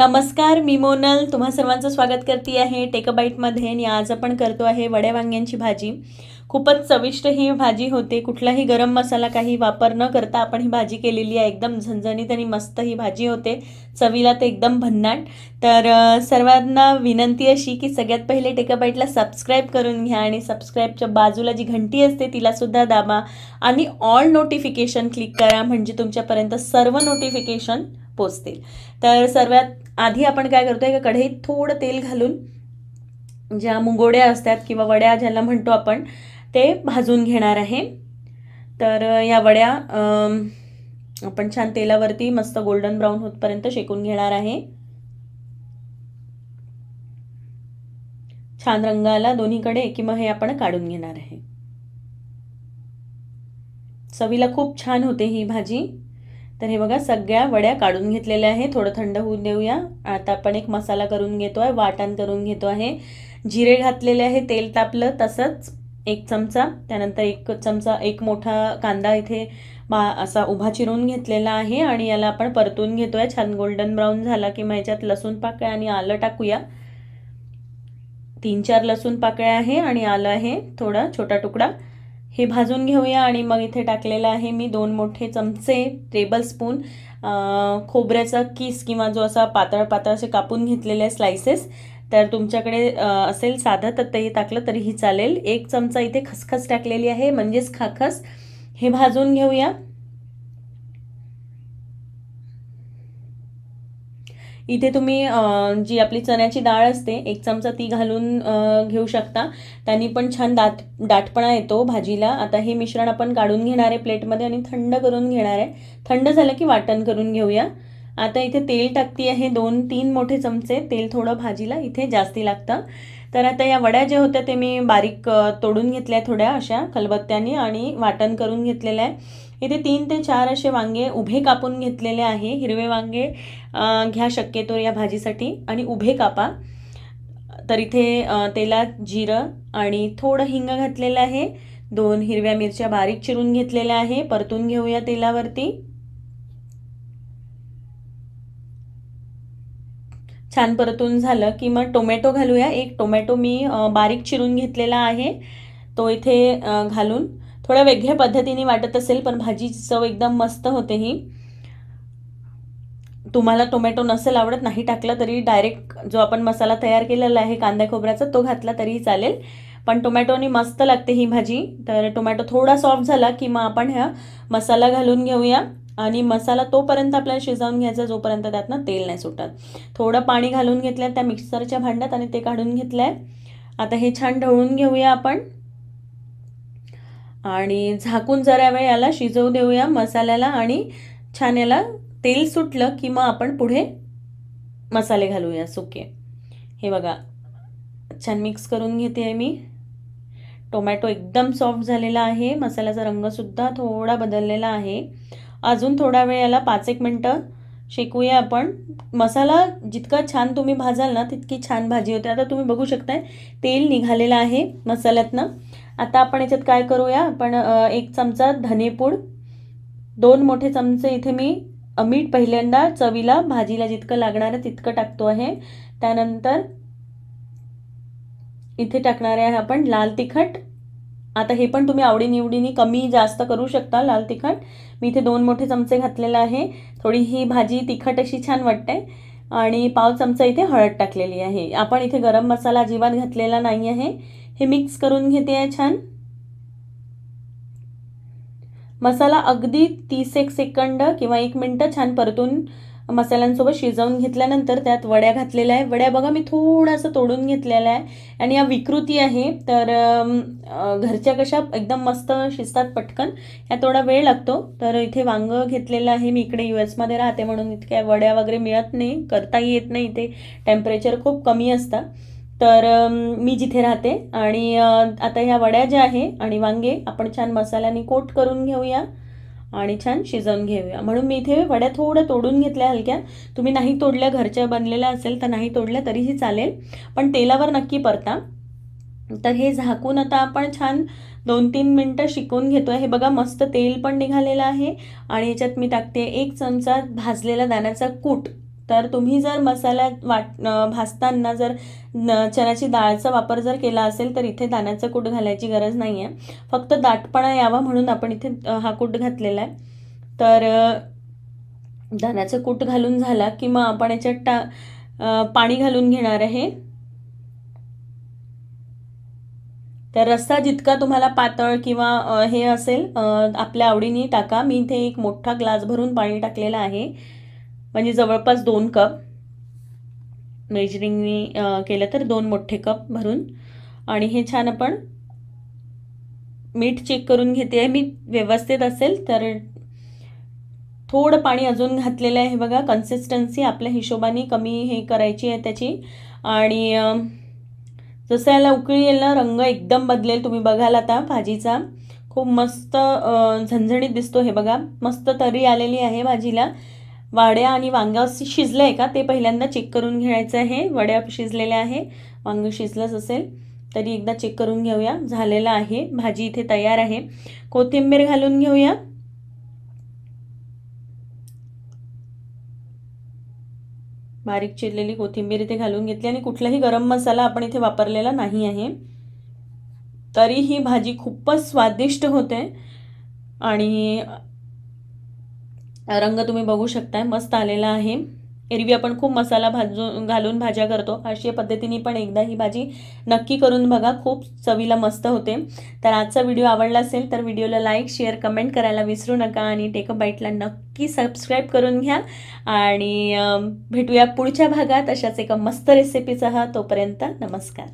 नमस्कार मी मोनल तुम्हा सर्वांचं स्वागत करते आहे टेकबाईटमध्ये आणि आज आपण करतो आहे वड्या वांग्यांची भाजी खूपच चविष्ट ही भाजी होते कुठलाही गरम मसाला काही वापर न करता आपण ही भाजी केलेली आहे एकदम झणझणीत आणि मस्त ही भाजी होते चवीला ते एकदम भन्नाट तर सर्वांना विनंती अशी की सगळ्यात पहिले टेकाबाईटला सबस्क्राईब करून घ्या आणि सबस्क्राईबच्या बाजूला जी घंटी असते तिलासुद्धा दाबा आणि ऑल नोटिफिकेशन क्लिक करा म्हणजे तुमच्यापर्यंत सर्व नोटिफिकेशन पोचतील तर सर्वात आधी आपण काय करतो आहे का कढईत थोडं तेल घालून ज्या मुंगोड्या असतात किंवा वड्या ज्याला म्हणतो आपण ते भाजून घेणार आहे तर या वड्या आपण छान तेलावरती मस्त गोल्डन ब्राऊन होतपर्यंत शेकून घेणार आहे छान रंगाला दोन्हीकडे किंवा हे आपण काढून घेणार आहे चवीला खूप छान होते ही भाजी तर हे बघा सगळ्या वड्या काढून घेतलेल्या आहे थोडं थंड होऊन देऊया आता आपण एक मसाला करून घेतो आहे वाटण करून घेतो आहे जिरे घातलेले आहे तेल तापलं तसंच एक चमचा त्यानंतर एक चमचा एक मोठा कांदा इथे मा असा उभा चिरून घेतलेला आहे आणि याला आपण परतून घेतो आहे छान गोल्डन ब्राऊन झाला की मग याच्यात लसूण पाकळ्या आणि आलं टाकूया तीन चार लसूण पाकळ्या आहे आणि आलं आहे थोडा छोटा तुकडा हे भाजून घेऊया आणि मग इथे टाकलेलं आहे मी दोन मोठे चमचे टेबल स्पून खोबऱ्याचा किस किंवा जो असा पातळ पातळ असे कापून घेतलेले स्लाइसेस तर तुमच्याकडे असेल साधं तर ते टाकलं तरीही चालेल एक चमचा इथे खसखस टाकलेली आहे म्हणजेच खाखस हे भाजून घेऊया इथे तुम्ही जी आपली चण्याची डाळ असते एक चमचा ती घालून घेऊ शकता त्यांनी पण छान दाट दाटपणा येतो भाजीला आता हे मिश्रण आपण काढून घेणार आहे प्लेटमध्ये आणि थंड करून घेणार आहे थंड झालं की वाटण करून घेऊया आता इथे तेल टाकती आहे दोन तीन मोठे चमचे तेल थोडं भाजीला इथे जास्ती लागतं तर आता या वड्या ज्या होत्या ते मी बारीक तोडून घेतल्या थोड्या अशा खलबत्त्याने आणि वाटण करून घेतलेलं आहे इथे तीन ते चार असे वांगे उभे कापून घेतलेले आहे हिरवे वांगे घ्या शक्यतो या भाजीसाठी आणि उभे कापा तर इथे तेलात जिरं आणि थोडं हिंग घातलेलं आहे दोन हिरव्या मिरच्या बारीक चिरून घेतलेल्या आहे परतून घेऊया तेलावरती छान परतून झालं की मग टोमॅटो घालूया एक टोमॅटो मी बारीक चिरून घेतलेला आहे तो इथे घालून थोड्या वेगळ्या पद्धतीने वाटत असेल पण भाजी चव एकदम मस्त होते ही तुम्हाला टोमॅटो नसेल आवडत नाही टाकला तरी डायरेक्ट जो आपण मसाला तयार केलेला आहे कांदा खोबऱ्याचा तो घातला तरीही चालेल पण टोमॅटोनी मस्त लागते ही भाजी तर टोमॅटो थोडा सॉफ्ट झाला की मग आपण ह्या मसाला घालून घेऊया आणि मसाला तोपर्यंत आपल्याला शिजवून घ्यायचा जोपर्यंत त्यातनं तेल नाही सुटत थोडं पाणी घालून घेतलं त्या मिक्सरच्या भांड्यात आणि ते काढून घेतलं आहे आता हे छान ढवळून घेऊया आपण आणि झाकून जरा वेळ याला शिजवू देऊया मसाल्याला आणि छान याला तेल सुटलं की मग आपण पुढे मसाले घालूया सुके हे बघा छान मिक्स करून घेते आहे मी टोमॅटो एकदम सॉफ्ट झालेला आहे मसाल्याचा रंगसुद्धा थोडा बदललेला आहे अजून थोडा वेळ याला पाच एक मिनटं शेकूया आपण मसाला जितका छान तुम्ही भाजाल ना तितकी छान भाजी होते आता तुम्ही बघू शकताय तेल निघालेलं आहे मसाल्यातनं आता आपण याच्यात काय करूया आपण एक चमचा धनेपूड दोन मोठे चमचे इथे मी मीठ पहिल्यांदा चवीला भाजीला जितकं लागणार आहे तितकं टाकतो आहे त्यानंतर इथे टाकणारे आहे आपण लाल तिखट आता हे पण तुम्ही आवडीनिवडीने कमी जास्त करू शकता लाल तिखट मी इथे दोन मोठे चमचे घातलेला आहे थोडी ही भाजी तिखट अशी छान वाटते आणि पाव चमचा इथे हळद टाकलेली आहे आपण इथे गरम मसाला अजिबात घातलेला नाही आहे हे मिक्स करून घेते आहे छान मसाला अगदी तीस एक सेकंड किंवा एक मिनटं छान परतून मसाल्यांसोबत शिजवून घेतल्यानंतर त्यात वड्या घातलेल्या आहे वड्या बघा मी थोडासा तोडून घेतलेल्या आहे आणि या विकृती आहे तर घरच्या कशा एकदम मस्त शिजतात पटकन या थोडा वेळ लागतो तर इथे वांग घेतलेलं आहे मी इकडे यू एसमध्ये राहते म्हणून इतक्या वड्या वगैरे मिळत नाही करताही येत नाही इथे टेम्परेचर खूप कमी असतं तर मी जिथे राहते आणि आता ह्या वड्या ज्या आहे आणि वांगे आपण छान मसाल्याने कोट करून घेऊया आणि छान शिजवून घेऊया म्हणून मी इथे वड्या थोडं तोडून घेतल्या हलक्या तुम्ही नाही तोडल्या घरच्या बनलेल्या असेल तर नाही तोडल्या तरीही चालेल पण तेलावर नक्की परता तर हे झाकून आता आपण छान दोन तीन मिनटं शिकवून घेतो हे बघा मस्त तेल पण निघालेलं आहे आणि याच्यात मी टाकते एक चमचा भाजलेला दाण्याचा कूट तर तुम्ही जर मसाला वाट भाजताना जर चण्याची डाळचा वापर जर केला असेल तर इथे दाण्याचं कूट घालायची गरज नाही आहे फक्त दाटपणा यावा म्हणून आपण इथे हा कूट घातलेला आहे तर दाण्याचं कूट घालून झाला की मग आपण याच्यात टा पाणी घालून घेणार आहे तर रस्सा जितका तुम्हाला पातळ किंवा हे असेल आपल्या आवडीने टाका मी इथे एक मोठा ग्लास भरून पाणी टाकलेला आहे म्हणजे जवळपास दोन कप मेजरिंगनी केलं तर दोन मोठे कप भरून आणि हे छान आपण मीठ चेक करून घेते आहे मी व्यवस्थित असेल तर थोडं पाणी अजून घातलेलं आहे बघा कन्सिस्टन्सी आपल्या हिशोबाने कमी हे करायची आहे त्याची आणि जसं याला उकळी येईल ना रंग एकदम बदलेल तुम्ही बघाल आता भाजीचा खूप मस्त झणझणीत दिसतो हे बघा मस्त तरी आलेली आहे भाजीला वाड्या आणि वांगा शिजलं आहे का ते पहिल्यांदा चेक करून घ्यायचं आहे वड्या शिजलेल्या आहे वांगं शिजलंच असेल तरी एकदा चेक करून घेऊया झालेलं आहे भाजी इथे तयार आहे कोथिंबीर घालून घेऊया बारीक चिरलेली कोथिंबीर इथे घालून घेतली आणि कुठलाही गरम मसाला आपण इथे वापरलेला नाही आहे तरी ही भाजी खूपच स्वादिष्ट होते आणि रंग तुम्ही बघू शकताय मस्त आलेला आहे एरवी आपण खूप मसाला भाजून घालून भाज्या करतो अशा पद्धतीने पण एकदा ही भाजी नक्की करून बघा खूप चवीला मस्त होते तर आजचा व्हिडिओ आवडला असेल तर व्हिडिओला लाईक शेअर कमेंट करायला विसरू नका आणि टेक अ बाईटला नक्की सबस्क्राईब करून घ्या आणि भेटूया पुढच्या भागात अशाच एका मस्त रेसिपीसह तोपर्यंत नमस्कार